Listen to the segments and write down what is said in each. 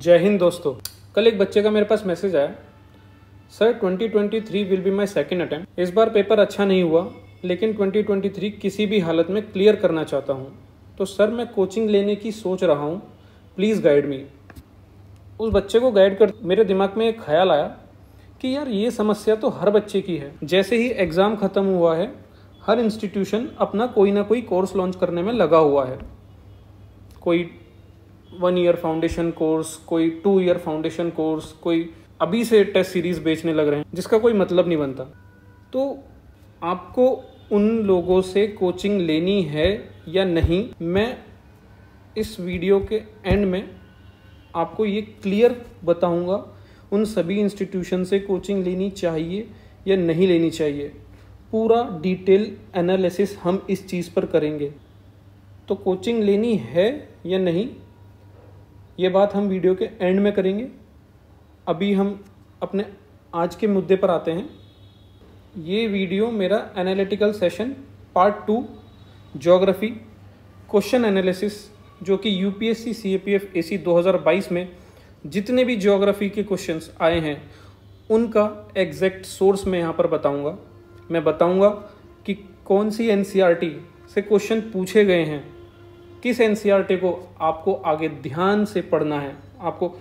जय हिंद दोस्तों कल एक बच्चे का मेरे पास मैसेज आया sir 2023 will be my second attempt इस बार पेपर अच्छा नहीं हुआ लेकिन 2023 किसी भी हालत में क्लियर करना चाहता हूँ तो सर मैं कोचिंग लेने की सोच रहा हूँ प्लीज़ गाइड मी उस बच्चे को गाइड कर मेरे दिमाग में एक ख्याल आया कि यार ये समस्या तो हर बच्चे की है जैसे ही एग्ज़ाम ख़त्म हुआ है हर इंस्टीट्यूशन अपना कोई ना कोई कोर्स लॉन्च करने में लगा हुआ है कोई वन ईयर फाउंडेशन कोर्स कोई टू ईयर फाउंडेशन कोर्स कोई अभी से टेस्ट सीरीज़ बेचने लग रहे हैं जिसका कोई मतलब नहीं बनता तो आपको उन लोगों से कोचिंग लेनी है या नहीं मैं इस वीडियो के एंड में आपको ये क्लियर बताऊंगा उन सभी इंस्टीट्यूशन से कोचिंग लेनी चाहिए या नहीं लेनी चाहिए पूरा डिटेल एनालिसिस हम इस चीज़ पर करेंगे तो कोचिंग लेनी है या नहीं ये बात हम वीडियो के एंड में करेंगे अभी हम अपने आज के मुद्दे पर आते हैं ये वीडियो मेरा analytical session part two geography question analysis जो कि U P S C C A P F A C दो हज़ार बाईस में जितने भी जोग्राफ़ी के क्वेश्चंस आए हैं उनका एग्जैक्ट सोर्स मैं यहाँ पर बताऊँगा मैं बताऊँगा कि कौन सी एन सी आर टी से क्वेश्चन पूछे गए हैं किस एन को आपको आगे ध्यान से पढ़ना है आपको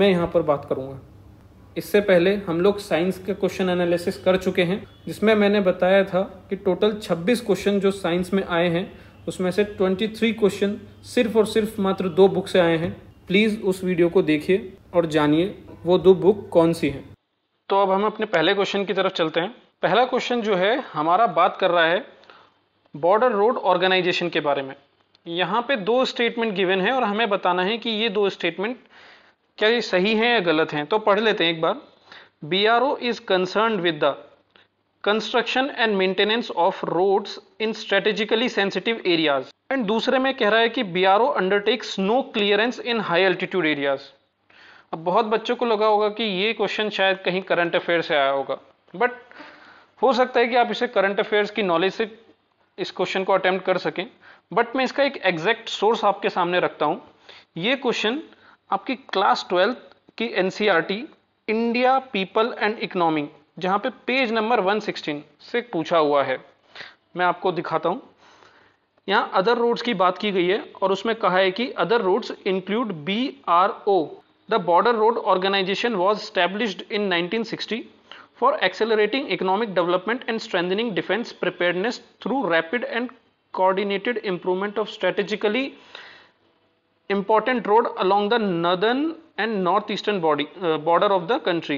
मैं यहाँ पर बात करूँगा इससे पहले हम लोग साइंस के क्वेश्चन एनालिसिस कर चुके हैं जिसमें मैंने बताया था कि टोटल 26 क्वेश्चन जो साइंस में आए हैं उसमें से 23 क्वेश्चन सिर्फ और सिर्फ मात्र दो बुक से आए हैं प्लीज़ उस वीडियो को देखिए और जानिए वो दो बुक कौन सी हैं तो अब हम अपने पहले क्वेश्चन की तरफ चलते हैं पहला क्वेश्चन जो है हमारा बात कर रहा है बॉर्डर रोड ऑर्गेनाइजेशन के बारे में यहाँ पे दो स्टेटमेंट गिवन है और हमें बताना है कि ये दो स्टेटमेंट क्या ये सही हैं या गलत हैं तो पढ़ लेते हैं एक बार B R O is concern with the construction and maintenance of roads in strategically sensitive areas and दूसरे में कह रहा है कि B R O undertakes no clearance in high altitude areas अब बहुत बच्चों को लगा होगा कि ये क्वेश्चन शायद कहीं करंट अफेयर से आया होगा बट हो सकता है कि आप इसे करंट अफेयर्स की नॉलेज से इस क्वेश्चन को अटेम्प्ट कर सकें बट मैं इसका एक एग्जैक्ट सोर्स आपके सामने रखता हूं ये क्वेश्चन आपकी क्लास ट्वेल्थ की an India people and economy जहां पे पेज नंबर 116 से पूछा हुआ है मैं आपको दिखाता हूं यहाँ अदर रोड्स की बात की गई है और उसमें कहा है कि other roads include B R O the border road organization was established in 1960 for accelerating economic development and strengthening defence preparedness through rapid and coordinated improvement of strategically important road along the northern and north eastern body border of the country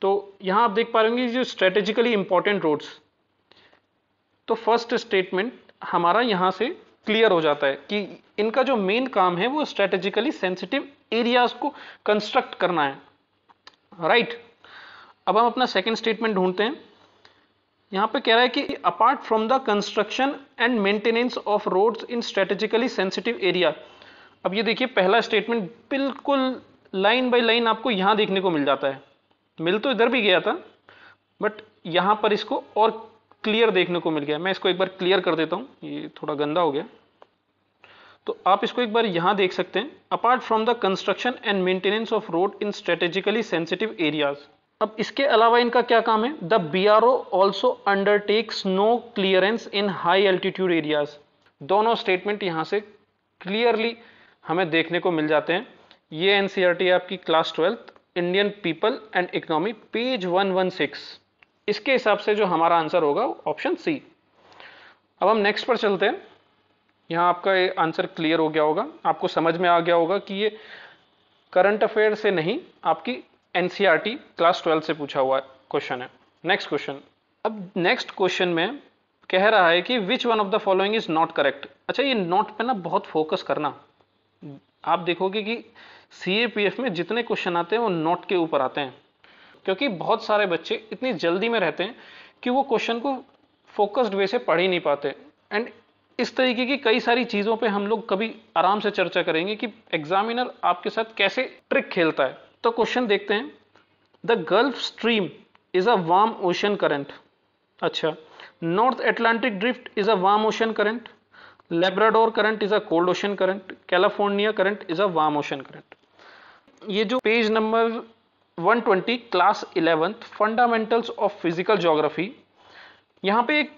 तो यहां आप देख पा रहे जो strategically important roads तो first statement हमारा यहां से क्लियर हो जाता है कि इनका जो मेन काम है वो स्ट्रेटेजिकली सेंसिटिव एरियाज को कंस्ट्रक्ट करना है राइट right. अब हम अपना सेकेंड स्टेटमेंट ढूंढते हैं यहाँ पे कह रहा है कि apart from the construction and maintenance of roads in strategically sensitive area अब ये देखिए पहला स्टेटमेंट बिल्कुल लाइन बाय लाइन आपको यहाँ देखने को मिल जाता है मिल तो इधर भी गया था बट यहाँ पर इसको और क्लियर देखने को मिल गया मैं इसको एक बार क्लियर कर देता हूँ ये थोड़ा गंदा हो गया तो आप इसको एक बार यहाँ देख सकते हैं apart from the construction and maintenance of road in strategically sensitive areas अब इसके अलावा इनका क्या काम है the B R O also undertake snow clearance in high altitude areas दोनों स्टेटमेंट यहाँ से क्लियरली हमें देखने को मिल जाते हैं ये एन e आपकी class twelfth Indian people and economy page 116 इसके हिसाब से जो हमारा आंसर होगा ऑप्शन सी अब हम नेक्स्ट पर चलते हैं यहाँ आपका ये आंसर क्लियर हो गया होगा आपको समझ में आ गया होगा कि ये करंट अफेयर से नहीं आपकी एनसीईआरटी क्लास ट्वेल्थ से पूछा हुआ क्वेश्चन है नेक्स्ट क्वेश्चन अब नेक्स्ट क्वेश्चन में कह रहा है कि which one of the following is not correct अच्छा ये नॉट पे ना बहुत फोकस करना आप देखोगे कि सी ए पी एफ में जितने क्वेश्चन आते हैं वो नॉट के ऊपर आते हैं क्योंकि बहुत सारे बच्चे इतनी जल्दी में रहते हैं कि वो क्वेश्चन को फोकस्ड वे से पढ़ ही नहीं पाते एंड इस तरीके की कई सारी चीज़ों पे हम लोग कभी आराम से चर्चा करेंगे कि एग्जामिनर आपके साथ कैसे ट्रिक खेलता है तो क्वेश्चन देखते हैं the Gulf Stream is a warm ocean current अच्छा North Atlantic drift is a warm ocean current Labrador current is a cold ocean current California current is a warm ocean current ये जो page number 120 class eleventh fundamentals of physical geography यहाँ पे एक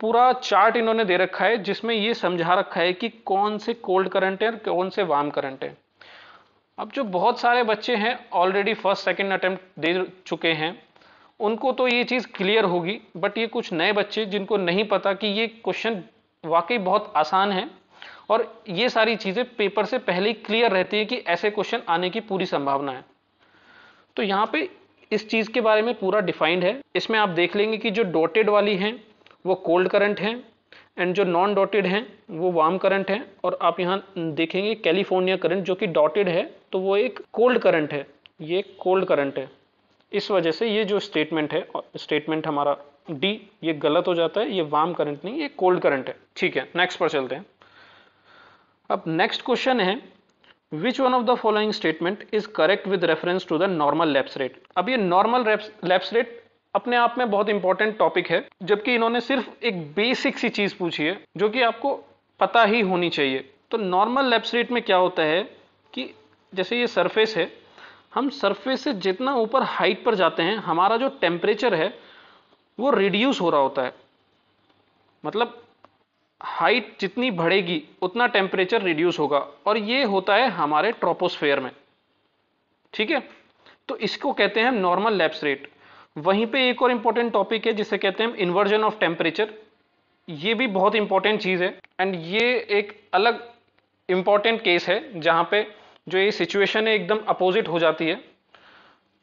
पूरा chart इन्होंने दे रखा है जिसमें ये समझा रखा है कि कौन से कोल्ड करंट है और कौन से वार्म करंट है अब जो बहुत सारे बच्चे हैं ऑलरेडी फर्स्ट सेकेंड अटैम्प्ट दे चुके हैं उनको तो ये चीज़ क्लियर होगी बट ये कुछ नए बच्चे जिनको नहीं पता कि ये क्वेश्चन वाकई बहुत आसान है और ये सारी चीज़ें पेपर से पहले ही क्लियर रहती है कि ऐसे क्वेश्चन आने की पूरी संभावना है तो यहाँ पे इस चीज़ के बारे में पूरा डिफाइंड है इसमें आप देख लेंगे कि जो डोटेड वाली हैं वो कोल्ड करंट हैं एंड जो नॉन डॉटेड हैं वो वार्म करंट है और आप यहाँ देखेंगे कैलिफोर्निया करंट जो कि डॉटेड है तो वो एक कोल्ड करंट है ये कोल्ड करंट है इस वजह से ये जो स्टेटमेंट है स्टेटमेंट हमारा डी ये गलत हो जाता है ये वार्म करंट नहीं ये कोल्ड करंट है ठीक है नेक्स्ट पर चलते हैं अब नेक्स्ट क्वेश्चन है which one of the following statement is correct with reference to the normal lapse rate अब ये नॉर्मल लैप्स रेट अपने आप में बहुत इंपॉर्टेंट टॉपिक है जबकि इन्होंने सिर्फ एक बेसिक सी चीज़ पूछी है जो कि आपको पता ही होनी चाहिए तो नॉर्मल लेप्स रेट में क्या होता है कि जैसे ये सरफेस है हम सरफेस से जितना ऊपर हाइट पर जाते हैं हमारा जो टेम्परेचर है वो रिड्यूस हो रहा होता है मतलब हाइट जितनी बढ़ेगी उतना टेम्परेचर रिड्यूस होगा और ये होता है हमारे ट्रोपोस्फेयर में ठीक है तो इसको कहते हैं नॉर्मल लैप्स रेट वहीं पे एक और इम्पोर्टेंट टॉपिक है जिसे कहते हैं इन्वर्जन ऑफ टेम्परेचर ये भी बहुत इंपॉर्टेंट चीज़ है एंड ये एक अलग इम्पॉर्टेंट केस है जहाँ पे जो ये सिचुएशन है एकदम अपोजिट हो जाती है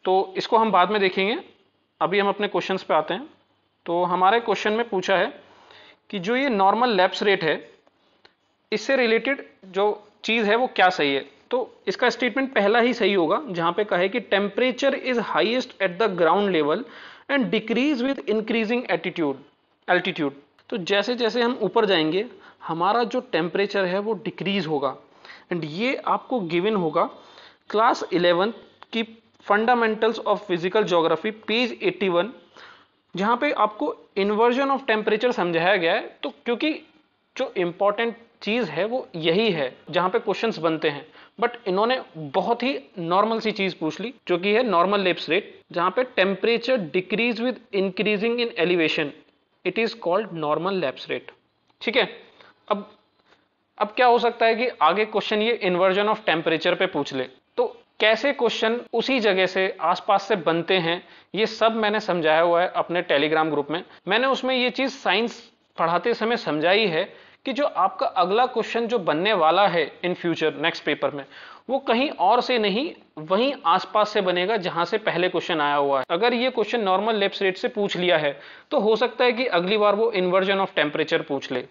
तो इसको हम बाद में देखेंगे अभी हम अपने क्वेश्चन पे आते हैं तो हमारे क्वेश्चन में पूछा है कि जो ये नॉर्मल लैप्स रेट है इससे रिलेटेड जो चीज़ है वो क्या सही है तो इसका स्टेटमेंट पहला ही सही होगा जहां पे कहे कि temperature is highest at the ground level and decreases with increasing attitude altitude तो जैसे जैसे हम ऊपर जाएंगे हमारा जो टेम्परेचर है वो डिक्रीज होगा एंड ये आपको गिवन होगा क्लास इलेवन की fundamentals of physical geography page 81 जहाँ पे आपको इन्वर्जन ऑफ टेम्परेचर समझाया गया है तो क्योंकि जो इम्पोर्टेंट चीज़ है वो यही है जहां पे क्वेश्चंस बनते हैं बट इन्होंने बहुत ही नॉर्मल सी चीज़ पूछ ली जो कि है नॉर्मल लेप्स रेट जहां पे temperature decreases with increasing in elevation it is called normal lapse rate ठीक है अब अब क्या हो सकता है कि आगे क्वेश्चन ये इन्वर्जन ऑफ टेम्परेचर पे पूछ ले तो कैसे क्वेश्चन उसी जगह से आसपास से बनते हैं ये सब मैंने समझाया हुआ है अपने टेलीग्राम ग्रुप में मैंने उसमें ये चीज़ साइंस पढ़ाते समय समझाई है कि जो आपका अगला क्वेश्चन जो बनने वाला है इन फ्यूचर नेक्स्ट पेपर में वो कहीं और से नहीं वहीं आसपास से बनेगा जहां से पहले क्वेश्चन आया हुआ है अगर ये क्वेश्चन नॉर्मल लेप्स रेट से पूछ लिया है तो हो सकता है कि अगली बार वो इन्वर्जन ऑफ टेम्परेचर पूछ ले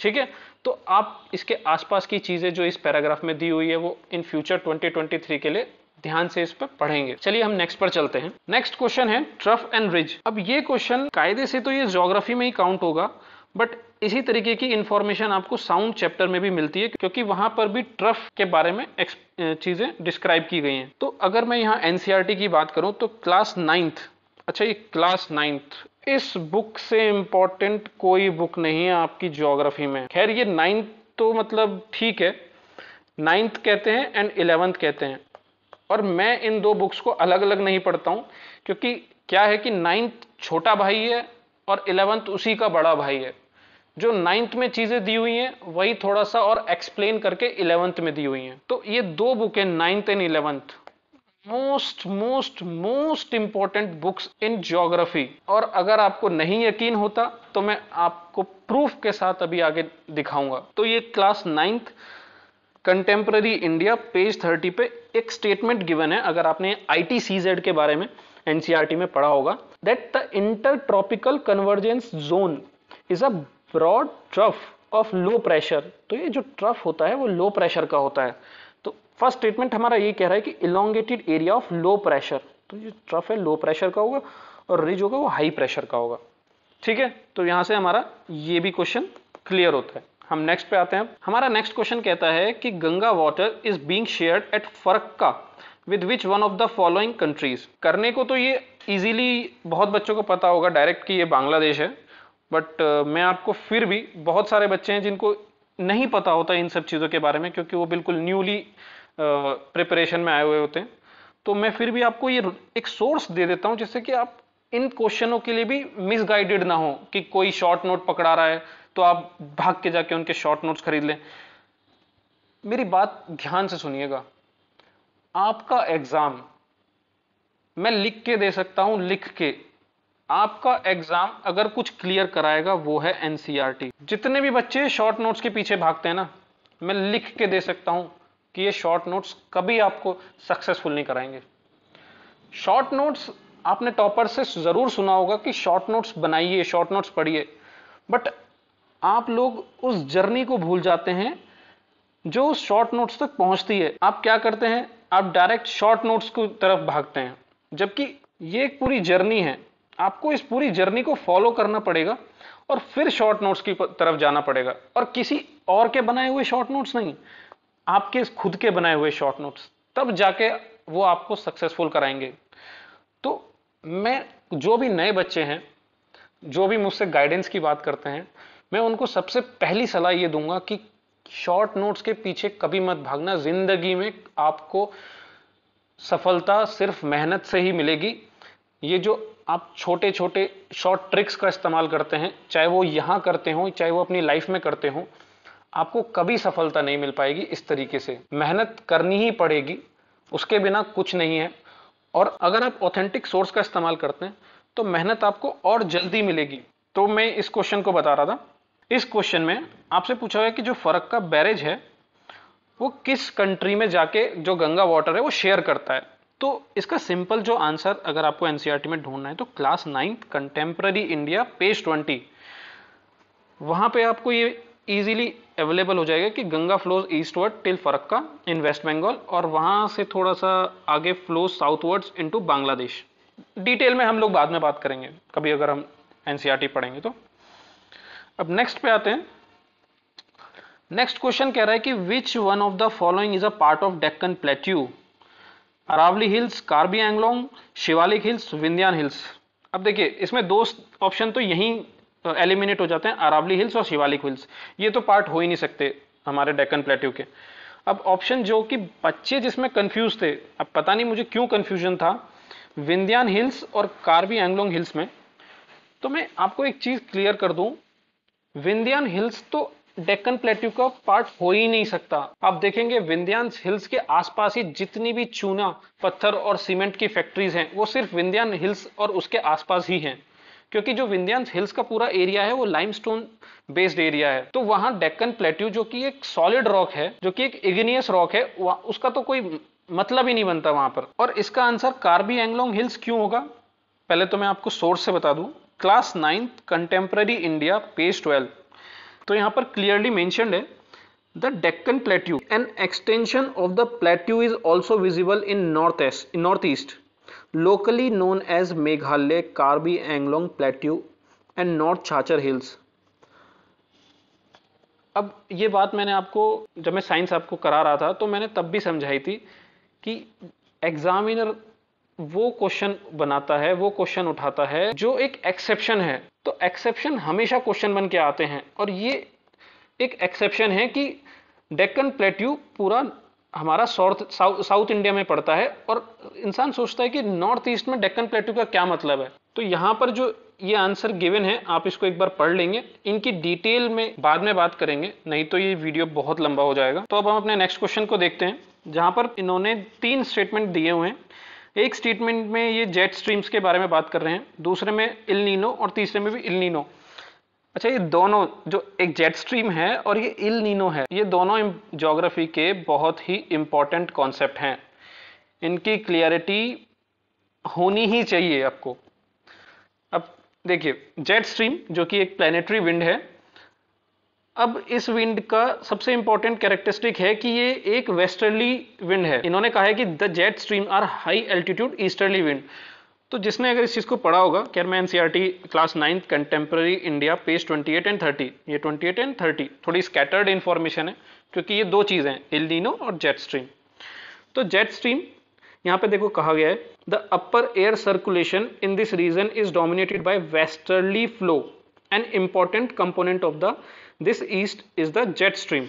ठीक है तो आप इसके आसपास की चीजें जो इस पैराग्राफ में दी हुई है वो इन फ्यूचर 2023 के लिए ध्यान से इस पर पढ़ेंगे चलिए हम नेक्स्ट पर चलते हैं नेक्स्ट क्वेश्चन है ट्रफ एंड रिज अब ये क्वेश्चन कायदे से तो ये ज्योग्राफी में ही काउंट होगा बट इसी तरीके की इंफॉर्मेशन आपको साउंड चैप्टर में भी मिलती है क्योंकि वहां पर भी ट्रफ के बारे में चीजें डिस्क्राइब की गई हैं तो अगर मैं यहाँ एनसीआरटी e की बात करूं तो क्लास नाइन्थ अच्छा ये क्लास नाइन्थ इस बुक से इंपॉर्टेंट कोई बुक नहीं है आपकी ज्योग्राफी में खैर ये नाइन्थ तो मतलब ठीक है नाइन्थ कहते हैं एंड इलेवेंथ कहते हैं और मैं इन दो बुक्स को अलग अलग नहीं पढ़ता हूँ क्योंकि क्या है कि नाइन्थ छोटा भाई है और इलेवेंथ उसी का बड़ा भाई है जो नाइन्थ में चीजें दी हुई हैं वही थोड़ा सा और एक्सप्लेन करके इलेवंथ में दी हुई हैं तो ये दो बुक है ninth and eleventh most most most important books in geography और अगर आपको नहीं यकीन होता तो मैं आपको प्रूफ के साथ अभी आगे दिखाऊंगा तो ये class ninth contemporary India page thirty पे एक स्टेटमेंट गिवन है अगर आपने आई टी सी जेड के बारे में एनसीआरटी e में पढ़ा होगा that the intertropical convergence zone is a broad trough of low pressure तो ये जो ट्रफ होता है वो लो प्रेशर का होता है तो फर्स्ट स्टेटमेंट हमारा ये कह रहा है कि elongated area of low pressure तो ये ट्रफ है लो प्रेशर का होगा और रिज होगा वो हाई प्रेशर का होगा ठीक है तो यहाँ से हमारा ये भी क्वेश्चन क्लियर होता है हम नेक्स्ट पे आते हैं हमारा नेक्स्ट क्वेश्चन कहता है कि Ganga water is being shared at Farakka with which one of the following countries करने को तो ये इजीली बहुत बच्चों को पता होगा डायरेक्ट कि ये बांग्लादेश है बट uh, मैं आपको फिर भी बहुत सारे बच्चे हैं जिनको नहीं पता होता इन सब चीज़ों के बारे में क्योंकि वो बिल्कुल न्यूली प्रिपरेशन uh, में आए हुए होते हैं तो मैं फिर भी आपको ये एक सोर्स दे देता हूँ जिससे कि आप इन क्वेश्चनों के लिए भी मिसगाइडेड ना हो कि कोई शॉर्ट नोट पकड़ा रहा है तो आप भाग के जाके उनके शॉर्ट नोट्स खरीद लें मेरी बात ध्यान से सुनिएगा आपका एग्जाम मैं लिख के दे सकता हूं लिख के आपका एग्जाम अगर कुछ क्लियर कराएगा वो है एनसीईआरटी e जितने भी बच्चे शॉर्ट नोट्स के पीछे भागते हैं ना मैं लिख के दे सकता हूं कि ये शॉर्ट नोट्स कभी आपको सक्सेसफुल नहीं कराएंगे शॉर्ट नोट्स आपने टॉपर से ज़रूर सुना होगा कि शॉर्ट नोट्स बनाइए शॉर्ट नोट्स पढ़िए बट आप लोग उस जर्नी को भूल जाते हैं जो उस शॉर्ट नोट्स तक पहुंचती है आप क्या करते हैं आप डायरेक्ट शॉर्ट नोट्स की तरफ भागते हैं जबकि ये एक पूरी जर्नी है आपको इस पूरी जर्नी को फॉलो करना पड़ेगा और फिर शॉर्ट नोट्स की तरफ जाना पड़ेगा और किसी और के बनाए हुए शॉर्ट नोट्स नहीं आपके खुद के बनाए हुए शॉर्ट नोट्स तब जाके वो आपको सक्सेसफुल कराएंगे तो मैं जो भी नए बच्चे हैं जो भी मुझसे गाइडेंस की बात करते हैं मैं उनको सबसे पहली सलाह ये दूंगा कि शॉर्ट नोट्स के पीछे कभी मत भागना जिंदगी में आपको सफलता सिर्फ मेहनत से ही मिलेगी ये जो आप छोटे छोटे शॉर्ट ट्रिक्स का इस्तेमाल करते हैं चाहे वो यहाँ करते हों चाहे वो अपनी लाइफ में करते हों आपको कभी सफलता नहीं मिल पाएगी इस तरीके से मेहनत करनी ही पड़ेगी उसके बिना कुछ नहीं है और अगर आप ऑथेंटिक सोर्स का इस्तेमाल करते हैं तो मेहनत आपको और जल्दी मिलेगी तो मैं इस क्वेश्चन को बता रहा था इस क्वेश्चन में आपसे पूछा गया कि जो फरक का बैरेज है वो किस कंट्री में जाके जो गंगा वाटर है वो शेयर करता है तो इसका सिंपल जो आंसर अगर आपको एनसीईआरटी में ढूंढना है तो class ninth contemporary India page twenty वहां पे आपको ये इजीली अवेलेबल हो जाएगा कि Ganga flows eastward till Farakka in West Bengal और वहां से थोड़ा सा आगे flows southwards into Bangladesh detail में हम लोग बाद में बात करेंगे कभी अगर हम एनसीईआरटी पढ़ेंगे तो अब नेक्स्ट पे आते हैं नेक्स्ट क्वेश्चन कह रहा है कि which one of the following is a part of Deccan plateau Aravali hills Karbi Anglong Shivalik hills Vindhyan hills अब देखिए इसमें दो ऑप्शन तो यहीं एलिमिनेट हो जाते हैं अरावली हिल्स और शिवालिक हिल्स ये तो पार्ट हो ही नहीं सकते हमारे डेक्कन प्लेट्यू के अब ऑप्शन जो कि बच्चे जिसमें कंफ्यूज थे अब पता नहीं मुझे क्यों कंफ्यूजन था विंध्यान हिल्स और कार्बी एंगलोंग हिल्स में तो मैं आपको एक चीज़ क्लियर कर दूं विंध्यान हिल्स तो डेक्कन प्लेट्यू का पार्ट हो ही नहीं सकता आप देखेंगे विंध्यांश हिल्स के आसपास ही जितनी भी चूना पत्थर और सीमेंट की फैक्ट्रीज हैं वो सिर्फ विंध्यान हिल्स और उसके आसपास ही हैं क्योंकि जो विंध्यांश हिल्स का पूरा एरिया है वो लाइमस्टोन बेस्ड एरिया है तो वहाँ डेक्कन प्लेट्यू जो कि एक सॉलिड रॉक है जो कि एक इग्नियस रॉक है उसका तो कोई मतलब ही नहीं बनता वहां पर और इसका आंसर कार्बी एंगलोंग हिल्स क्यों होगा पहले तो मैं आपको सोर्स से बता दूं class ninth contemporary India page twelve तो यहाँ पर क्लियरली मैंशनड है the Deccan plateau an extension of the plateau is also visible in north east north east locally known as Meghalaya Karbi Anglong plateau and north Cachar hills अब ये बात मैंने आपको जब मैं साइंस आपको करा रहा था तो मैंने तब भी समझाई थी कि एग्जामिनर वो क्वेश्चन बनाता है वो क्वेश्चन उठाता है जो एक एक्सेप्शन है तो एक्सेप्शन हमेशा क्वेश्चन बन के आते हैं और ये एक एक्सेप्शन है कि डेक्कन प्लेट्यू पूरा हमारा साउथ साउथ इंडिया में पड़ता है और इंसान सोचता है कि नॉर्थ ईस्ट में डेक्कन प्लेट्यू का क्या मतलब है तो यहाँ पर जो ये आंसर गिवन है आप इसको एक बार पढ़ लेंगे इनकी डिटेल में बाद में बात करेंगे नहीं तो ये वीडियो बहुत लंबा हो जाएगा तो अब हम अपने नेक्स्ट क्वेश्चन को देखते हैं जहाँ पर इन्होंने तीन स्टेटमेंट दिए हुए हैं एक स्टेटमेंट में ये जेट स्ट्रीम्स के बारे में बात कर रहे हैं दूसरे में इल और तीसरे में भी इल अच्छा ये दोनों जो एक जेट स्ट्रीम है और ये इल नीनो है ये दोनों जोग्राफी के बहुत ही इम्पॉर्टेंट कॉन्सेप्ट हैं इनकी क्लियरिटी होनी ही चाहिए आपको अब देखिए जेट स्ट्रीम जो कि एक प्लानिटरी विंड है अब इस विंड का सबसे इंपॉर्टेंट कैरेक्टरिस्टिक है कि ये एक वेस्टर्ली विंड है इन्होंने कहा है कि the jet stream are high altitude easterly wind तो जिसने अगर इस चीज़ को पढ़ा होगा कैर मैं NCERT class ninth contemporary India page 28 and thirty ये 28 एंड थर्टी थोड़ी स्कैटर्ड इन्फॉर्मेशन है क्योंकि ये दो चीज़ें हैं इलिनो और जेट स्ट्रीम तो जेट स्ट्रीम यहाँ पे देखो कहा गया है the upper air circulation in this region is dominated by westerly flow an important component of the this east is the jet stream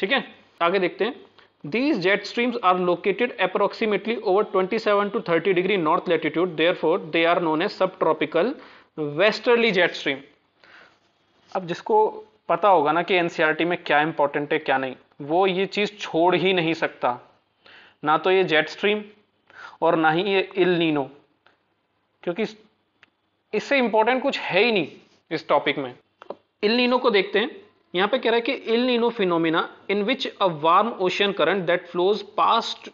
ठीक है आगे देखते हैं these jet streams are located approximately over 27 to thirty degree north latitude for they are known as subtropical westerly jet stream अब जिसको पता होगा ना कि टी e में क्या इंपॉर्टेंट है क्या नहीं वो ये चीज़ छोड़ ही नहीं सकता ना तो ये जेट स्ट्रीम और ना ही ये इल नीनो क्योंकि इससे इंपॉर्टेंट कुछ है ही नहीं इस टॉपिक में इल नीनो को देखते हैं यहाँ पे कह रहा है कि El Nino phenomena in which a warm ocean current that flows past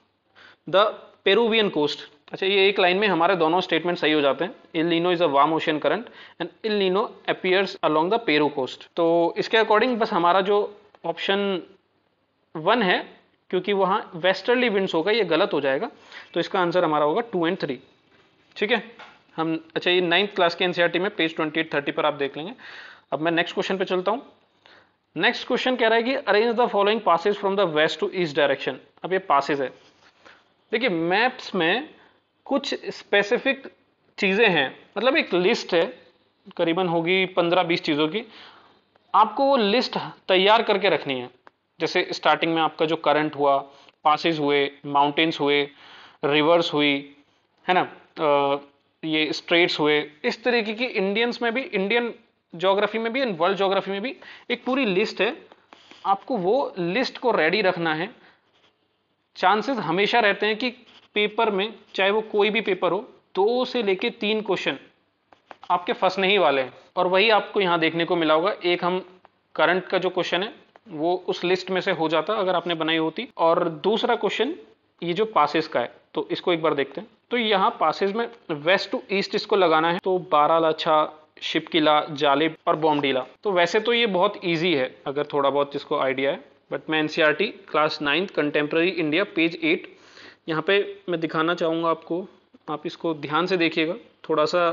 the Peruvian coast अच्छा ये एक लाइन में हमारे दोनों स्टेटमेंट सही हो जाते हैं El Nino is a warm ocean current and El Nino appears along the Peru coast तो इसके अकॉर्डिंग बस हमारा जो ऑप्शन वन है क्योंकि वहाँ वेस्टर्ली विंड्स होगा ये गलत हो जाएगा तो इसका आंसर हमारा होगा टू एंड थ्री ठीक है हम अच्छा ये नाइन्थ क्लास के एन e में पेज ट्वेंटी एट थर्टी पर आप देख लेंगे अब मैं नेक्स्ट क्वेश्चन पे चलता हूं नेक्स्ट क्वेश्चन कह रहा है कि arrange the following passes from the west to east direction अब ये पासिस है देखिए मैप्स में कुछ स्पेसिफिक चीज़ें हैं मतलब एक लिस्ट है करीबन होगी पंद्रह बीस चीज़ों की आपको वो लिस्ट तैयार करके रखनी है जैसे स्टार्टिंग में आपका जो करंट हुआ पासिस हुए माउंटेन्स हुए रिवर्स हुई है ना आ, ये स्ट्रेट्स हुए इस तरीके की इंडियंस में भी इंडियन जोग्राफी में भी एंड वर्ल्ड जोग्राफी में भी एक पूरी लिस्ट है आपको वो लिस्ट को रेडी रखना है चांसेस हमेशा रहते हैं कि पेपर में चाहे वो कोई भी पेपर हो दो से लेके तीन क्वेश्चन आपके फंसने ही वाले हैं और वही आपको यहाँ देखने को मिला होगा एक हम करंट का जो क्वेश्चन है वो उस लिस्ट में से हो जाता अगर आपने बनाई होती और दूसरा क्वेश्चन ये जो पासिस का है तो इसको एक बार देखते हैं तो यहाँ पासिस में वेस्ट टू ईस्ट इसको लगाना है तो बारह लाछा शिप किला जालिब और बॉमडीला तो वैसे तो ये बहुत ईजी है अगर थोड़ा बहुत जिसको आइडिया है बट मैं N class ninth contemporary India page eight यहाँ पे मैं दिखाना चाहूँगा आपको आप इसको ध्यान से देखिएगा थोड़ा सा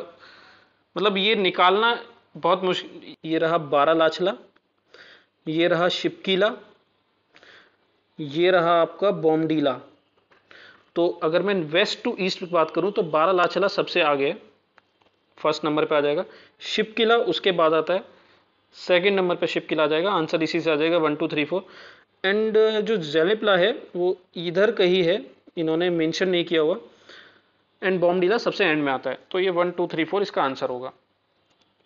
मतलब ये निकालना बहुत मुश्किल ये रहा बारह लाछला ये रहा शिपकीला ये रहा आपका बॉमडीला तो अगर मैं वेस्ट टू ईस्ट बात करूं तो बारह लाछला सबसे आगे है फर्स्ट नंबर पे आ जाएगा शिप किला उसके बाद आता है सेकंड नंबर पे शिप किला आ जाएगा आंसर इसी से आ जाएगा one two three four and जो जेलेपला है वो इधर कहीं है इन्होंने मेंशन नहीं किया हुआ एंड डीला सबसे एंड में आता है तो ये वन टू थ्री फोर इसका आंसर होगा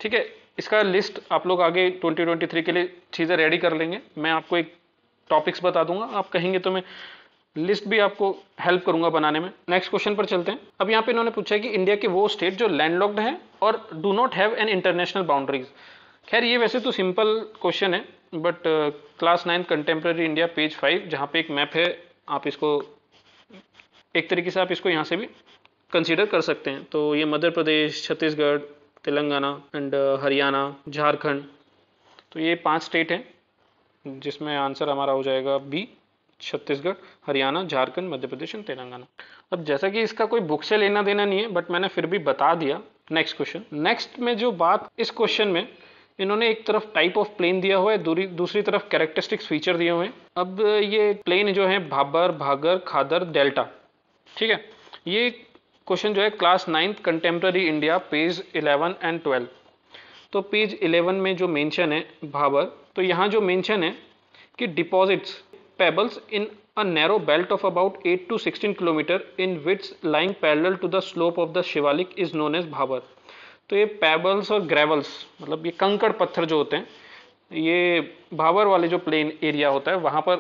ठीक है इसका लिस्ट आप लोग आगे थ्री के लिए चीज़ें रेडी कर लेंगे मैं आपको एक टॉपिक्स बता दूंगा आप कहेंगे तो मैं लिस्ट भी आपको हेल्प करूंगा बनाने में नेक्स्ट क्वेश्चन पर चलते हैं अब यहाँ पे इन्होंने पूछा है कि इंडिया के वो स्टेट जो लैंडलॉक्ड हैं और do not have an international boundaries खैर ये वैसे तो सिंपल क्वेश्चन है but class ninth contemporary India page five जहाँ पे एक मैप है आप इसको एक तरीके से आप इसको यहाँ से भी कंसिडर कर सकते हैं तो ये मध्य प्रदेश छत्तीसगढ़ तेलंगाना एंड uh, हरियाणा झारखंड तो ये पांच स्टेट हैं जिसमें आंसर हमारा हो जाएगा बी छत्तीसगढ़ हरियाणा झारखंड मध्य प्रदेश एंड तेलंगाना अब जैसा कि इसका कोई बुक से लेना देना नहीं है बट मैंने फिर भी बता दिया नेक्स्ट क्वेश्चन नेक्स्ट में जो बात इस क्वेश्चन में इन्होंने एक तरफ टाइप ऑफ प्लेन दिया हुआ है दूसरी तरफ कैरेक्टरिस्टिक्स फीचर दिए हुए हैं अब ये प्लेन जो है भाबर भागर खादर डेल्टा ठीक है ये क्वेश्चन जो है class ninth contemporary India page eleven and twelve तो पेज इलेवन में जो मेंशन है भाबर तो यहाँ जो मेंशन है कि deposits pebbles in a narrow belt of about 8 to 16 km in width lying parallel to the slope of the shivalik is known as bhavar तो ये पेबल्स और ग्रेवल्स मतलब ये कंकड़ पत्थर जो होते हैं ये भावर वाले जो प्लेन एरिया होता है वहाँ पर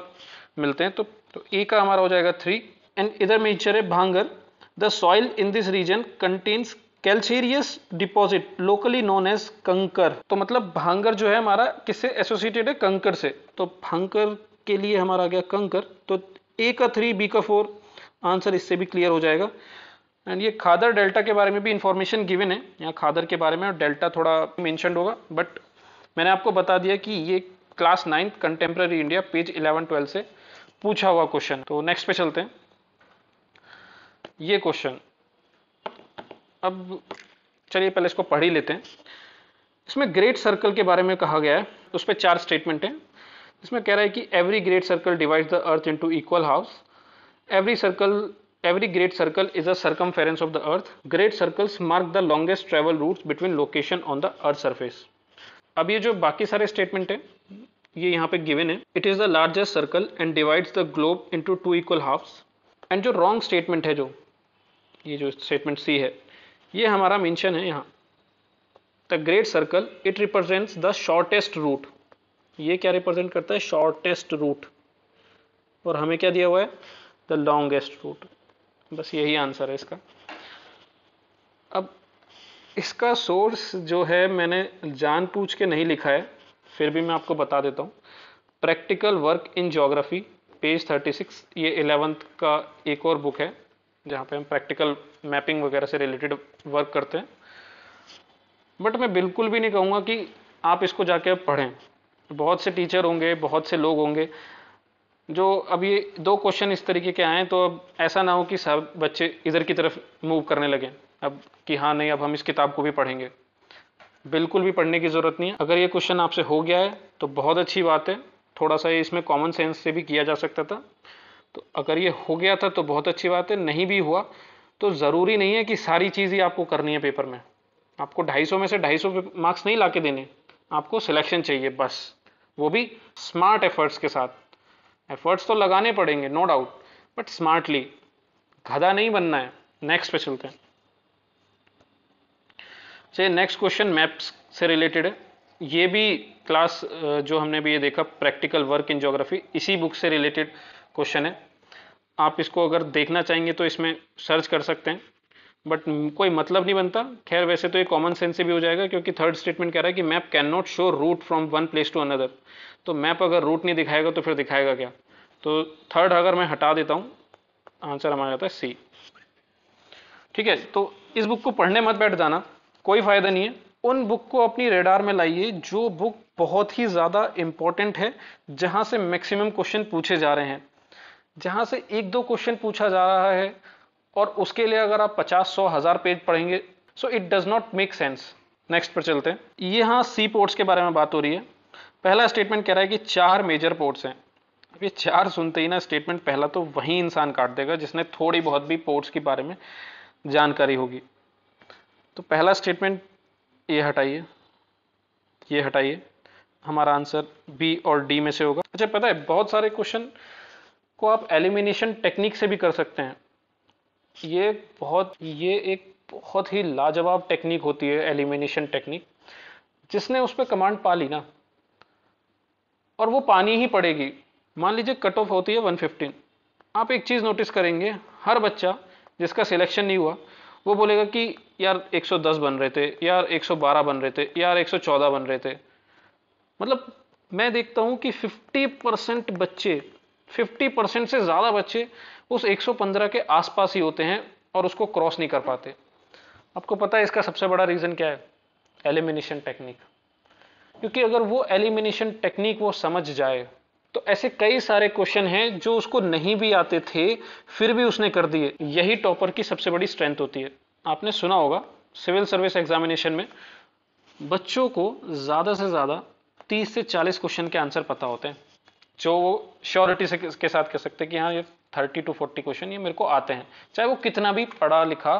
मिलते हैं तो तो ए का हमारा हो जाएगा थ्री एंड इधर मेजर है bhangar the soil in this region contains calcareous deposit locally known as kankar तो मतलब भांगर जो है हमारा किससे एसोसिएटेड है कंकर से तो भांकर के लिए हमारा आ गया कंकर तो ए का थ्री बी का फोर आंसर इससे भी क्लियर हो जाएगा एंड ये खादर डेल्टा के बारे में भी इंफॉर्मेशन गिवन है यहाँ खादर के बारे में और डेल्टा थोड़ा मैंशन होगा बट मैंने आपको बता दिया कि ये class ninth contemporary India page eleven twelve से पूछा हुआ क्वेश्चन तो नेक्स्ट पे चलते हैं ये क्वेश्चन अब चलिए पहले इसको पढ़ ही लेते हैं इसमें ग्रेट सर्कल के बारे में कहा गया है उस पर चार स्टेटमेंट हैं इसमें कह रहा है कि every great circle divide the earth into equal halves every circle great circle is a circumference of the earth great circles mark the longest travel routes between location on the earth surface अब ये जो बाकी सारे statement हैं ये यहाँ पे given है it is the largest circle and divides the globe into two equal halves and जो रॉन्ग स्टेटमेंट है जो ये जो स्टेटमेंट सी है ये हमारा मेंशन है यहाँ the great circle it represents the shortest route ये क्या रिप्रेजेंट करता है शॉर्टेस्ट रूट और हमें क्या दिया हुआ है द लॉन्गेस्ट रूट बस यही आंसर है इसका अब इसका सोर्स जो है मैंने जान पूछ के नहीं लिखा है फिर भी मैं आपको बता देता हूँ practical work in geography page 36 ये एलेवंथ का एक और बुक है जहाँ पे हम प्रैक्टिकल मैपिंग वगैरह से रिलेटेड वर्क करते हैं बट मैं बिल्कुल भी नहीं कहूँगा कि आप इसको जाके पढ़ें बहुत से टीचर होंगे बहुत से लोग होंगे जो अब ये दो क्वेश्चन इस तरीके के आएँ तो अब ऐसा ना हो कि सब बच्चे इधर की तरफ मूव करने लगें अब कि हाँ नहीं अब हम इस किताब को भी पढ़ेंगे बिल्कुल भी पढ़ने की ज़रूरत नहीं है अगर ये क्वेश्चन आपसे हो गया है तो बहुत अच्छी बात है थोड़ा सा ये इसमें कॉमन सेंस से भी किया जा सकता था तो अगर ये हो गया था तो बहुत अच्छी बात है नहीं भी हुआ तो ज़रूरी नहीं है कि सारी चीज़ ही आपको करनी है पेपर में आपको 250 में से 250 मार्क्स नहीं ला के देने आपको सिलेक्शन चाहिए बस वो भी स्मार्ट एफर्ट्स के साथ एफर्ट्स तो लगाने पड़ेंगे नो डाउट बट स्मार्टली गधा नहीं बनना है नेक्स्ट पे चलते हैं चलिए नेक्स्ट क्वेश्चन मैप्स से रिलेटेड है ये भी क्लास जो हमने भी ये देखा प्रैक्टिकल वर्क इन जोग्राफी इसी बुक से रिलेटेड क्वेश्चन है आप इसको अगर देखना चाहेंगे तो इसमें सर्च कर सकते हैं बट कोई मतलब नहीं बनता खैर वैसे तो ये कॉमन सेंस से भी हो जाएगा क्योंकि थर्ड स्टेटमेंट कह रहा है कि map can not show route from one place to another तो मैप अगर रूट नहीं दिखाएगा तो फिर दिखाएगा क्या तो थर्ड अगर मैं हटा देता हूँ आंसर हमारा जाता है सी ठीक है तो इस बुक को पढ़ने मत बैठ जाना कोई फ़ायदा नहीं है उन बुक को अपनी रेडार में लाइए जो बुक बहुत ही ज़्यादा इम्पॉर्टेंट है जहाँ से मैक्सिमम क्वेश्चन पूछे जा रहे हैं जहाँ से एक दो क्वेश्चन पूछा जा रहा है और उसके लिए अगर आप पचास सौ हज़ार पेज पढ़ेंगे so it does not make sense next पर चलते हैं ये हाँ सी पोर्ट्स के बारे में बात हो रही है पहला स्टेटमेंट कह रहा है कि चार मेजर पोर्ट्स हैं अब ये चार सुनते ही ना स्टेटमेंट पहला तो वही इंसान काट देगा जिसने थोड़ी बहुत भी पोर्ट्स के बारे में जानकारी होगी तो पहला स्टेटमेंट ये हटाइए ये हटाइए हमारा आंसर बी और डी में से होगा अच्छा पता है बहुत सारे क्वेश्चन को आप एलिमिनेशन टेक्निक से भी कर सकते हैं ये बहुत ये एक बहुत ही लाजवाब टेक्निक होती है एलिमिनेशन टेक्निक जिसने उस पर कमांड पा ली ना और वो पानी ही पड़ेगी मान लीजिए कट ऑफ होती है 115 आप एक चीज़ नोटिस करेंगे हर बच्चा जिसका सिलेक्शन नहीं हुआ वो बोलेगा कि यार 110 बन रहे थे यार 112 बन रहे थे यार 114 बन रहे थे मतलब मैं देखता हूँ कि 50 परसेंट बच्चे 50% से ज़्यादा बच्चे उस 115 के आसपास ही होते हैं और उसको क्रॉस नहीं कर पाते आपको पता है इसका सबसे बड़ा रीज़न क्या है एलिमिनेशन टेक्निक क्योंकि अगर वो एलिमिनेशन टेक्निक वो समझ जाए तो ऐसे कई सारे क्वेश्चन हैं जो उसको नहीं भी आते थे फिर भी उसने कर दिए यही टॉपर की सबसे बड़ी स्ट्रेंथ होती है आपने सुना होगा सिविल सर्विस एग्जामिनेशन में बच्चों को ज़्यादा से ज़्यादा 30 से 40 क्वेश्चन के आंसर पता होते हैं जो श्योरिटी से के साथ कह सकते हैं कि हाँ ये थर्टी टू फोर्टी क्वेश्चन ये मेरे को आते हैं चाहे वो कितना भी पढ़ा लिखा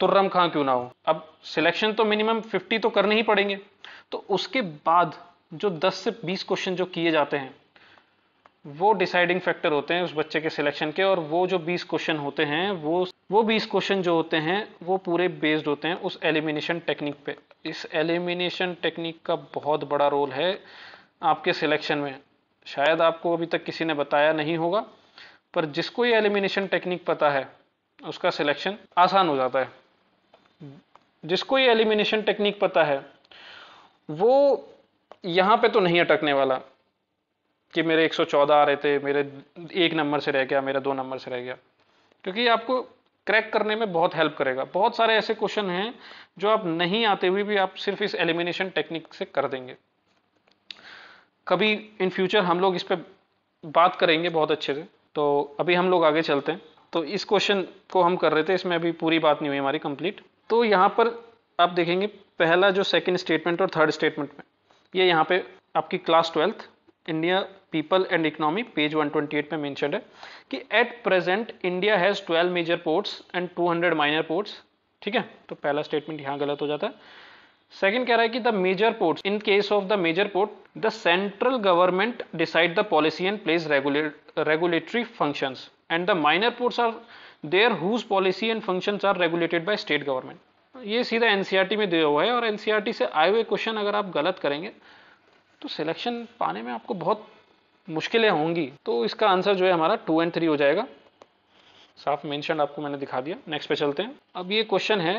तुर्रम खां क्यों ना हो अब सिलेक्शन तो मिनिमम फिफ्टी तो करने ही पड़ेंगे तो उसके बाद जो दस से बीस क्वेश्चन जो किए जाते हैं वो डिसाइडिंग फैक्टर होते हैं उस बच्चे के सिलेक्शन के और वो जो बीस क्वेश्चन होते हैं वो वो बीस क्वेश्चन जो होते हैं वो पूरे बेस्ड होते हैं उस एलिमिनेशन टेक्निक पे इस एलिमिनेशन टेक्निक का बहुत बड़ा रोल है आपके सिलेक्शन में शायद आपको अभी तक किसी ने बताया नहीं होगा पर जिसको ये एलिमिनेशन टेक्निक पता है उसका सिलेक्शन आसान हो जाता है जिसको ये एलिमिनेशन टेक्निक पता है वो यहाँ पे तो नहीं अटकने वाला कि मेरे 114 आ रहे थे मेरे एक नंबर से रह गया मेरा दो नंबर से रह गया क्योंकि आपको क्रैक करने में बहुत हेल्प करेगा बहुत सारे ऐसे क्वेश्चन हैं जो आप नहीं आते हुए भी आप सिर्फ इस एलिमिनेशन टेक्निक से कर देंगे कभी इन फ्यूचर हम लोग इस पर बात करेंगे बहुत अच्छे से तो अभी हम लोग आगे चलते हैं तो इस क्वेश्चन को हम कर रहे थे इसमें अभी पूरी बात नहीं हुई हमारी कंप्लीट तो यहाँ पर आप देखेंगे पहला जो सेकंड स्टेटमेंट और थर्ड स्टेटमेंट में ये यहाँ पे आपकी class twelfth India people and economy page 128 में मैंशन है कि at present India has twelve major ports and two minor ports ठीक है तो पहला स्टेटमेंट यहाँ गलत हो जाता है सेकंड कह रहा है कि the major port in case of the major port the central government decide the policy and place regulatory function and the minor ports are there whose policy and function are regulated by state government ये सीधा NCERT e में दिया हुआ है और NCERT e से आए हुए क्वेश्चन अगर आप गलत करेंगे तो सिलेक्शन पाने में आपको बहुत मुश्किलें होंगी तो इसका आंसर जो है हमारा टू एंड थ्री हो जाएगा साफ मेंशन आपको मैंने दिखा दिया नेक्स्ट पे चलते हैं अब ये क्वेश्चन है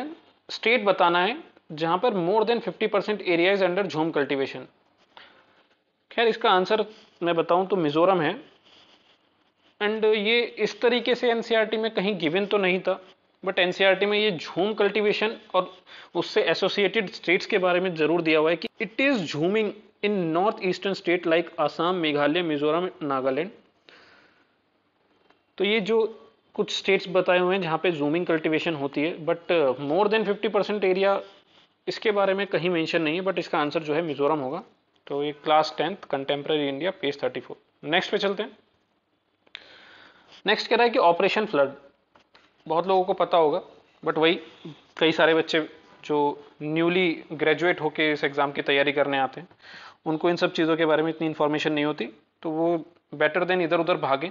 स्टेट बताना है जहां पर more than 50 percent area is under jhum cultivation खैर इसका आंसर मैं बताऊं तो मिजोरम है एंड ये इस तरीके से एनसीईआरटी e में कहीं गिवन तो नहीं था बट एनसीईआरटी e में ये झूम कल्टीवेशन और उससे एसोसिएटेड स्टेट्स के बारे में जरूर दिया हुआ है कि it is jhuming in north eastern state like Assam Meghalaya Mizoram Nagaland तो ये जो कुछ स्टेट्स बताए हुए हैं जहाँ पे जूमिंग कल्टीवेशन होती है but more than 50 percent area इसके बारे में कहीं मेंशन नहीं है बट इसका आंसर जो है मिजोरम होगा तो ये class tenth contemporary India page thirty four next पे चलते हैं नेक्स्ट कह रहा है कि ऑपरेशन फ्लड बहुत लोगों को पता होगा बट वही कई सारे बच्चे जो न्यूली ग्रेजुएट होके इस एग्ज़ाम की तैयारी करने आते हैं उनको इन सब चीज़ों के बारे में इतनी इन्फॉर्मेशन नहीं होती तो वो बेटर देन इधर उधर भागें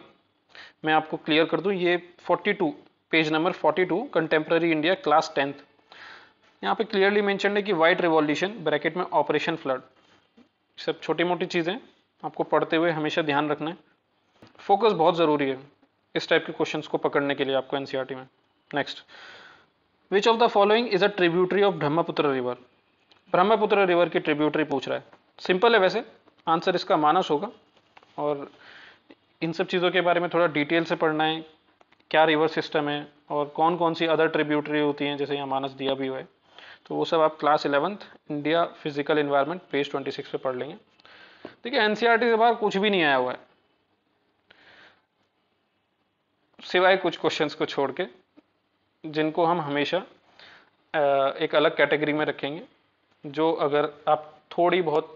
मैं आपको क्लियर कर दूं ये 42 page number 42 contemporary India class tenth यहाँ पे क्लियरली मैंशन है कि वाइट रिवॉल्यूशन ब्रैकेट में ऑपरेशन फ्लड सब छोटी मोटी चीज़ें आपको पढ़ते हुए हमेशा ध्यान रखना है फोकस बहुत ज़रूरी है इस टाइप के क्वेश्चंस को पकड़ने के लिए आपको एन e में next which of the following is a tributary of Brahmaputra river Brahmaputra river की ट्रिब्यूटरी पूछ रहा है सिंपल है वैसे आंसर इसका मानस होगा और इन सब चीज़ों के बारे में थोड़ा डिटेल से पढ़ना है क्या रिवर सिस्टम है और कौन कौन सी अदर ट्रिब्यूटरी होती हैं जैसे यहाँ मानस दिया भी हुआ है तो वो सब आप class eleventh India physical environment page 26 पे पढ़ लेंगे देखिए एनसीईआरटी से e बाहर कुछ भी नहीं आया हुआ है सिवाय कुछ क्वेश्चंस को छोड़ के जिनको हम हमेशा एक अलग कैटेगरी में रखेंगे जो अगर आप थोड़ी बहुत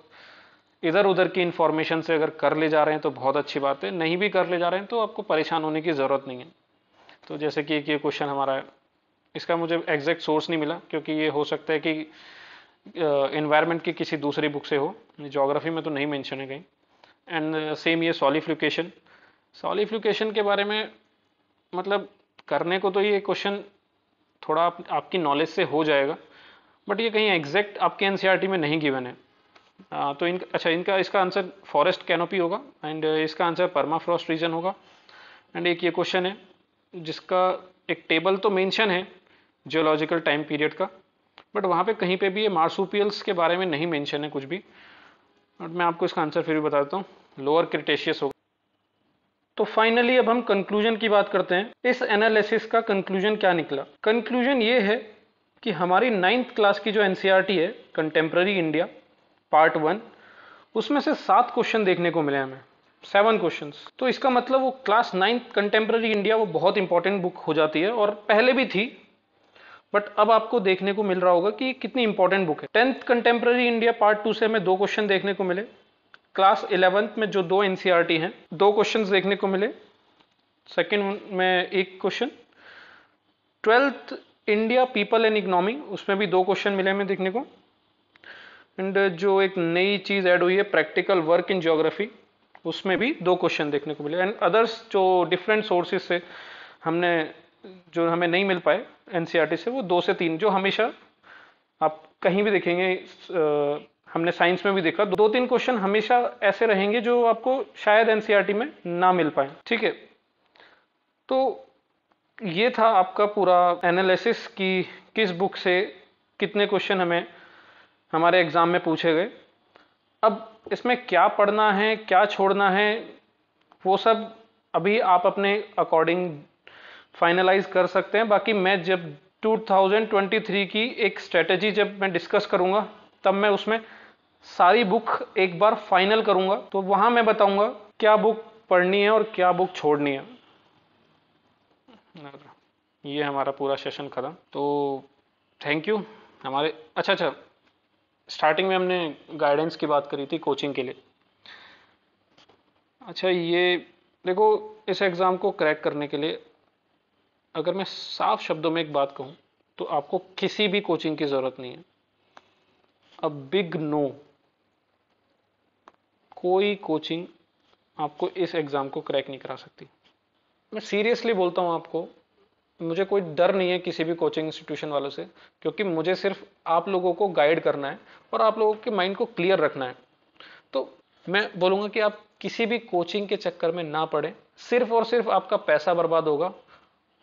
इधर उधर की इन्फॉर्मेशन से अगर कर ले जा रहे हैं तो बहुत अच्छी बात है नहीं भी कर ले जा रहे हैं तो आपको परेशान होने की ज़रूरत नहीं है तो जैसे कि एक ये क्वेश्चन हमारा है इसका मुझे एग्जैक्ट सोर्स नहीं मिला क्योंकि ये हो सकता है कि इन्वायरमेंट uh, की किसी दूसरी बुक से हो जोग्राफी में तो नहीं मैंशन है कहीं एंड सेम ये सॉलीफ्लूकेशन सॉलीफ्लूकेशन के बारे में मतलब करने को तो ये क्वेश्चन थोड़ा आप, आपकी नॉलेज से हो जाएगा बट ये कहीं एग्जैक्ट आपके एन e में नहीं गिवन है आ, तो इन अच्छा इनका इसका आंसर फॉरेस्ट कैनोपी होगा एंड इसका आंसर परमाफ्रॉस्ट रीजन होगा एंड एक ये क्वेश्चन है जिसका एक टेबल तो मेंशन है जियोलॉजिकल टाइम पीरियड का बट वहाँ पे कहीं पे भी ये मार्सुपियल्स के बारे में नहीं मेंशन है कुछ भी बट मैं आपको इसका आंसर फिर भी बता देता हूँ लोअर क्रिटेशियस होगा तो फाइनली अब हम कंक्लूजन की बात करते हैं इस एनालिसिस का कंक्लूजन क्या निकला कंक्लूजन ये है कि हमारी नाइन्थ क्लास की जो एन e है कंटेम्प्रेरी इंडिया पार्ट वन उसमें से सात क्वेश्चन देखने को मिले हमें सेवन क्वेश्चन तो इसका मतलब वो क्लास नाइन्थ कंटेम्प्रेरी इंडिया वो बहुत इंपॉर्टेंट बुक हो जाती है और पहले भी थी बट अब आपको देखने को मिल रहा होगा कि कितनी इंपॉर्टेंट बुक है tenth contemporary India part two से हमें दो क्वेश्चन देखने को मिले क्लास इलेवेंथ में जो दो एन e हैं दो क्वेश्चन देखने को मिले सेकेंड में एक question twelfth India people and economy उसमें भी दो क्वेश्चन मिले हमें देखने को एंड uh, जो एक नई चीज़ ऐड हुई है प्रैक्टिकल वर्क इन ज्योग्राफी उसमें भी दो क्वेश्चन देखने को मिले एंड अदर्स जो डिफरेंट सोर्सेस से हमने जो हमें नहीं मिल पाए एन e से वो दो से तीन जो हमेशा आप कहीं भी देखेंगे हमने साइंस में भी देखा दो तीन क्वेश्चन हमेशा ऐसे रहेंगे जो आपको शायद एन e में ना मिल पाए ठीक है तो ये था आपका पूरा एनालिसिस कि किस बुक से कितने क्वेश्चन हमें हमारे एग्ज़ाम में पूछे गए अब इसमें क्या पढ़ना है क्या छोड़ना है वो सब अभी आप अपने अकॉर्डिंग फाइनलाइज कर सकते हैं बाकी मैं जब 2023 की एक स्ट्रेटजी जब मैं डिस्कस करूंगा तब मैं उसमें सारी बुक एक बार फाइनल करूंगा तो वहां मैं बताऊंगा क्या बुक पढ़नी है और क्या बुक छोड़नी है ये हमारा पूरा सेशन ख़त्म तो थैंक यू हमारे अच्छा अच्छा स्टार्टिंग में हमने गाइडेंस की बात करी थी कोचिंग के लिए अच्छा ये देखो इस एग्ज़ाम को क्रैक करने के लिए अगर मैं साफ शब्दों में एक बात कहूं तो आपको किसी भी कोचिंग की ज़रूरत नहीं है अ बिग नो कोई कोचिंग आपको इस एग्ज़ाम को क्रैक नहीं करा सकती मैं सीरियसली बोलता हूं आपको मुझे कोई डर नहीं है किसी भी कोचिंग इंस्टीट्यूशन वालों से क्योंकि मुझे सिर्फ आप लोगों को गाइड करना है और आप लोगों के माइंड को क्लियर रखना है तो मैं बोलूंगा कि आप किसी भी कोचिंग के चक्कर में ना पड़े सिर्फ और सिर्फ आपका पैसा बर्बाद होगा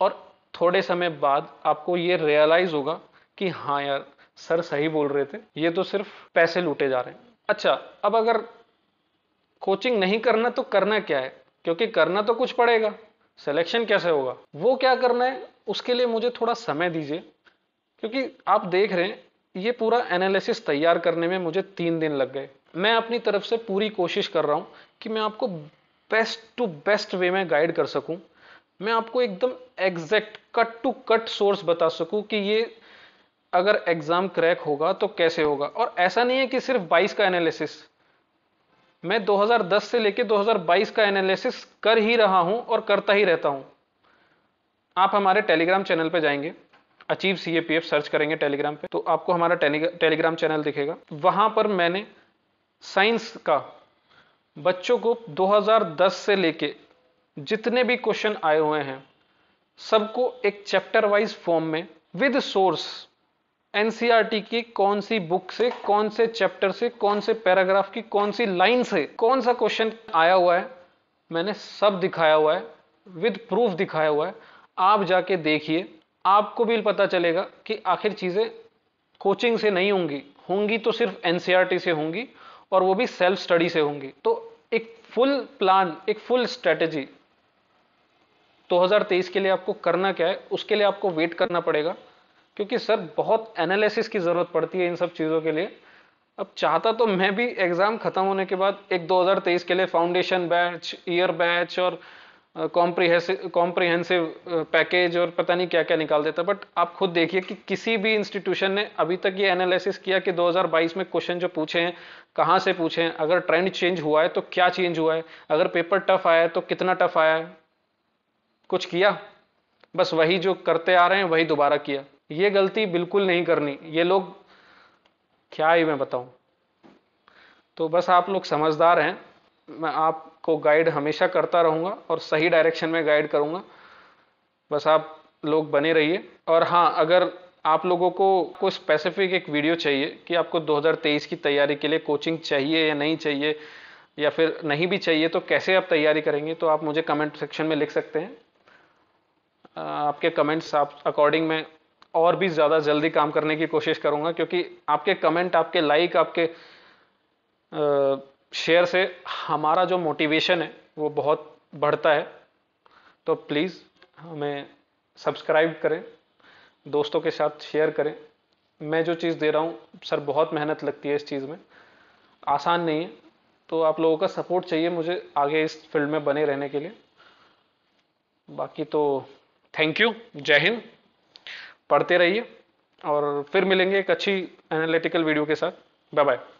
और थोड़े समय बाद आपको ये रियलाइज होगा कि हाँ यार सर सही बोल रहे थे ये तो सिर्फ पैसे लूटे जा रहे हैं अच्छा अब अगर कोचिंग नहीं करना तो करना क्या है क्योंकि करना तो कुछ पड़ेगा सिलेक्शन कैसे होगा वो क्या करना है उसके लिए मुझे थोड़ा समय दीजिए क्योंकि आप देख रहे हैं ये पूरा एनालिसिस तैयार करने में मुझे तीन दिन लग गए मैं अपनी तरफ से पूरी कोशिश कर रहा हूँ कि मैं आपको बेस्ट टू बेस्ट वे में गाइड कर सकूँ मैं आपको एकदम exact cut to cut source बता सकूं कि ये अगर एग्जाम क्रैक होगा तो कैसे होगा और ऐसा नहीं है कि सिर्फ 22 का एनालिसिस मैं 2010 से लेकर 2022 का एनालिसिस कर ही रहा हूं और करता ही रहता हूं आप हमारे टेलीग्राम चैनल पर जाएंगे Achieve C A P F search करेंगे टेलीग्राम पे तो आपको हमारा टेलीग्राम चैनल दिखेगा वहां पर मैंने साइंस का बच्चों को 2010 से लेके जितने भी क्वेश्चन आए हुए हैं सबको एक चैप्टर वाइज फॉर्म में विद सोर्स एनसीआरटी की कौन सी बुक से कौन से चैप्टर से कौन से पैराग्राफ की कौन सी लाइन से कौन सा क्वेश्चन आया हुआ है मैंने सब दिखाया हुआ है विद प्रूफ दिखाया हुआ है आप जाके देखिए आपको भी पता चलेगा कि आखिर चीज़ें कोचिंग से नहीं होंगी होंगी तो सिर्फ एनसीईआरटी e से होंगी और वो भी सेल्फ स्टडी से होंगी तो एक फुल प्लान एक फुल स्ट्रेटेजी 2023 के लिए आपको करना क्या है उसके लिए आपको वेट करना पड़ेगा क्योंकि सर बहुत एनालिसिस की ज़रूरत पड़ती है इन सब चीज़ों के लिए अब चाहता तो मैं भी एग्ज़ाम ख़त्म होने के बाद एक 2023 के लिए फाउंडेशन बैच ईयर बैच और कॉम्प्रीहेंसिव कॉम्प्रिहेंसिव पैकेज और पता नहीं क्या क्या निकाल देता बट आप खुद देखिए कि किसी भी इंस्टीट्यूशन ने अभी तक ये एनालिसिस किया कि 2022 में क्वेश्चन जो पूछे हैं कहाँ से पूछे हैं अगर ट्रेंड चेंज हुआ है तो क्या चेंज हुआ है अगर पेपर टफ आया है तो कितना टफ आया है कुछ किया बस वही जो करते आ रहे हैं वही दोबारा किया ये गलती बिल्कुल नहीं करनी ये लोग क्या ही मैं बताऊं तो बस आप लोग समझदार हैं मैं आपको गाइड हमेशा करता रहूंगा और सही डायरेक्शन में गाइड करूँगा बस आप लोग बने रहिए और हाँ अगर आप लोगों को कोई स्पेसिफिक एक वीडियो चाहिए कि आपको 2023 की तैयारी के लिए कोचिंग चाहिए या नहीं चाहिए या फिर नहीं भी चाहिए तो कैसे आप तैयारी करेंगे तो आप मुझे कमेंट सेक्शन में लिख सकते हैं आपके कमेंट्स आप अकॉर्डिंग में और भी ज़्यादा जल्दी काम करने की कोशिश करूँगा क्योंकि आपके कमेंट आपके लाइक आपके शेयर से हमारा जो मोटिवेशन है वो बहुत बढ़ता है तो प्लीज़ हमें सब्सक्राइब करें दोस्तों के साथ शेयर करें मैं जो चीज़ दे रहा हूँ सर बहुत मेहनत लगती है इस चीज़ में आसान नहीं है तो आप लोगों का सपोर्ट चाहिए मुझे आगे इस फील्ड में बने रहने के लिए बाकी तो थैंक यू जय हिंद पढ़ते रहिए और फिर मिलेंगे एक अच्छी एनालिटिकल वीडियो के साथ बाय बाय